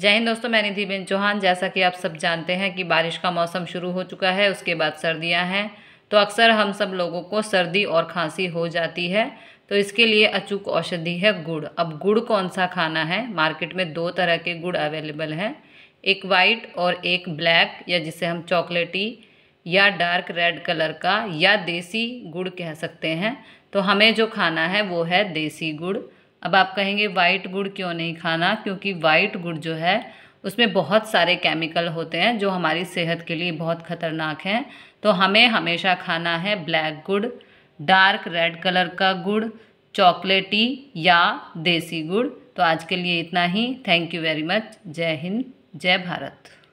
जय हिंद दोस्तों मैं निधि बेन चौहान जैसा कि आप सब जानते हैं कि बारिश का मौसम शुरू हो चुका है उसके बाद सर्दियां हैं तो अक्सर हम सब लोगों को सर्दी और खांसी हो जाती है तो इसके लिए अचूक औषधि है गुड़ अब गुड़ कौन सा खाना है मार्केट में दो तरह के गुड़ अवेलेबल हैं एक वाइट और एक ब्लैक या जिसे हम चॉकलेटी या डार्क रेड कलर का या देसी गुड़ कह सकते हैं तो हमें जो खाना है वो है देसी गुड़ अब आप कहेंगे वाइट गुड़ क्यों नहीं खाना क्योंकि वाइट गुड़ जो है उसमें बहुत सारे केमिकल होते हैं जो हमारी सेहत के लिए बहुत ख़तरनाक हैं तो हमें हमेशा खाना है ब्लैक गुड़ डार्क रेड कलर का गुड़ चॉकलेटी या देसी गुड़ तो आज के लिए इतना ही thank you very much Jai Hind जय भारत